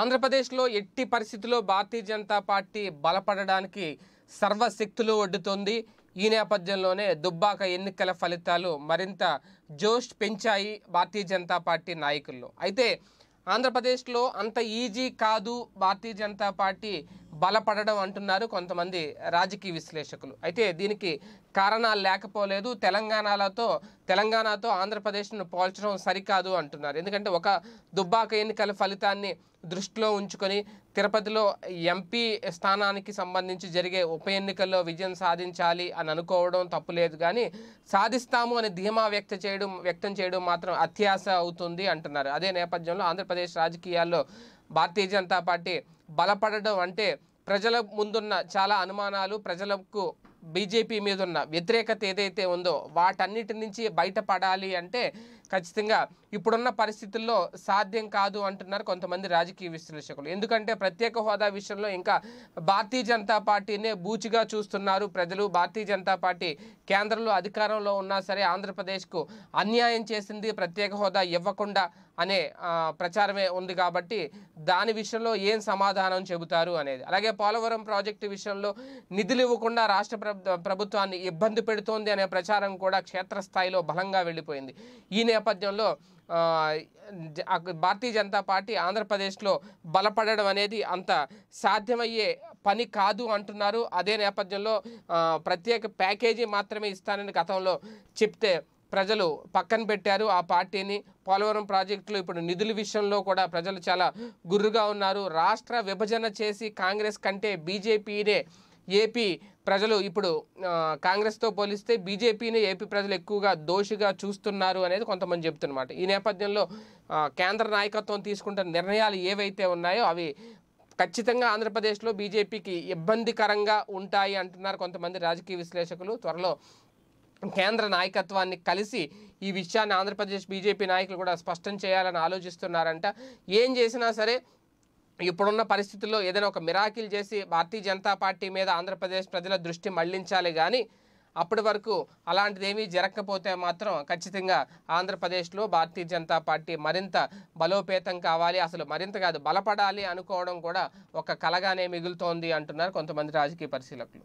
ఆంధ్రప్రదేశ్లో ఎట్టి పరిస్థితుల్లో భారతీయ జనతా పార్టీ బలపడడానికి సర్వశక్తులు ఒడ్డుతోంది ఈ నేపథ్యంలోనే దుబ్బాక ఎన్నికల ఫలితాలు మరింత జోష్ పెంచాయి భారతీయ జనతా పార్టీ నాయకుల్లో అయితే ఆంధ్రప్రదేశ్లో అంత ఈజీ కాదు భారతీయ జనతా పార్టీ బలపడడం అంటున్నారు కొంతమంది రాజకీయ విశ్లేషకులు అయితే దీనికి కారణాలు లేకపోలేదు తెలంగాణలతో తెలంగాణతో ఆంధ్రప్రదేశ్ను పోల్చడం సరికాదు అంటున్నారు ఎందుకంటే ఒక దుబ్బాక ఎన్నికల ఫలితాన్ని దృష్టిలో ఉంచుకొని తిరుపతిలో ఎంపీ స్థానానికి సంబంధించి జరిగే ఉప ఎన్నికల్లో విజయం సాధించాలి అని అనుకోవడం తప్పులేదు కానీ సాధిస్తాము అని ధీమా వ్యక్త చేయడం వ్యక్తం చేయడం మాత్రం అత్యాశ అవుతుంది అంటున్నారు అదే నేపథ్యంలో ఆంధ్రప్రదేశ్ రాజకీయాల్లో భారతీయ జనతా పార్టీ బలపడడం అంటే ప్రజల ముందున్న చాలా అనుమానాలు ప్రజలకు బీజేపీ మీద ఉన్న వ్యతిరేకత ఏదైతే ఉందో వాటన్నిటి నుంచి బయటపడాలి అంటే ఖచ్చితంగా ఇప్పుడున్న పరిస్థితుల్లో సాధ్యం కాదు అంటున్నారు కొంతమంది రాజకీయ విశ్లేషకులు ఎందుకంటే ప్రత్యేక హోదా విషయంలో ఇంకా భారతీయ జనతా పార్టీనే బూచిగా చూస్తున్నారు ప్రజలు భారతీయ జనతా పార్టీ కేంద్రంలో అధికారంలో ఉన్నా సరే ఆంధ్రప్రదేశ్కు అన్యాయం చేసింది ప్రత్యేక హోదా ఇవ్వకుండా అనే ప్రచారమే ఉంది కాబట్టి దాని విషయంలో ఏం సమాధానం చెబుతారు అనేది అలాగే పోలవరం ప్రాజెక్టు విషయంలో నిధులు ఇవ్వకుండా రాష్ట్ర ప్రభుత్వాన్ని ఇబ్బంది పెడుతోంది అనే ప్రచారం కూడా క్షేత్రస్థాయిలో బలంగా వెళ్ళిపోయింది ఈ నేపథ్యంలో భారతీయ జనతా పార్టీ ఆంధ్రప్రదేశ్లో బలపడడం అనేది అంత సాధ్యమయ్యే పని కాదు అంటున్నారు అదే నేపథ్యంలో ప్రత్యేక ప్యాకేజీ మాత్రమే ఇస్తానని గతంలో చెప్తే ప్రజలు పక్కన పెట్టారు ఆ పార్టీని పోలవరం ప్రాజెక్టులో ఇప్పుడు నిధుల విషయంలో కూడా ప్రజలు చాలా గుర్రుగా ఉన్నారు రాష్ట్ర విభజన చేసి కాంగ్రెస్ కంటే బీజేపీనే ఏపీ ప్రజలు ఇప్పుడు కాంగ్రెస్తో పోలిస్తే బీజేపీని ఏపీ ప్రజలు ఎక్కువగా దోషిగా చూస్తున్నారు అనేది కొంతమంది చెప్తున్నమాట ఈ నేపథ్యంలో కేంద్ర నాయకత్వం తీసుకుంటున్న నిర్ణయాలు ఏవైతే ఉన్నాయో అవి ఖచ్చితంగా ఆంధ్రప్రదేశ్లో బీజేపీకి ఇబ్బందికరంగా ఉంటాయి అంటున్నారు కొంతమంది రాజకీయ విశ్లేషకులు త్వరలో కేంద్ర నాయకత్వాన్ని కలిసి ఈ విషయాన్ని ఆంధ్రప్రదేశ్ బీజేపీ నాయకులు కూడా స్పష్టం చేయాలని ఆలోచిస్తున్నారంట ఏం చేసినా సరే ఇప్పుడున్న పరిస్థితుల్లో ఏదైనా ఒక మిరాకిల్ చేసి భారతీయ జనతా పార్టీ మీద ఆంధ్రప్రదేశ్ ప్రజల దృష్టి మళ్లించాలి కానీ అప్పటి వరకు అలాంటిదేమీ జరగకపోతే మాత్రం ఖచ్చితంగా ఆంధ్రప్రదేశ్లో భారతీయ జనతా పార్టీ మరింత బలోపేతం కావాలి అసలు మరింత కాదు బలపడాలి అనుకోవడం కూడా ఒక కలగానే మిగులుతోంది అంటున్నారు కొంతమంది రాజకీయ పరిశీలకులు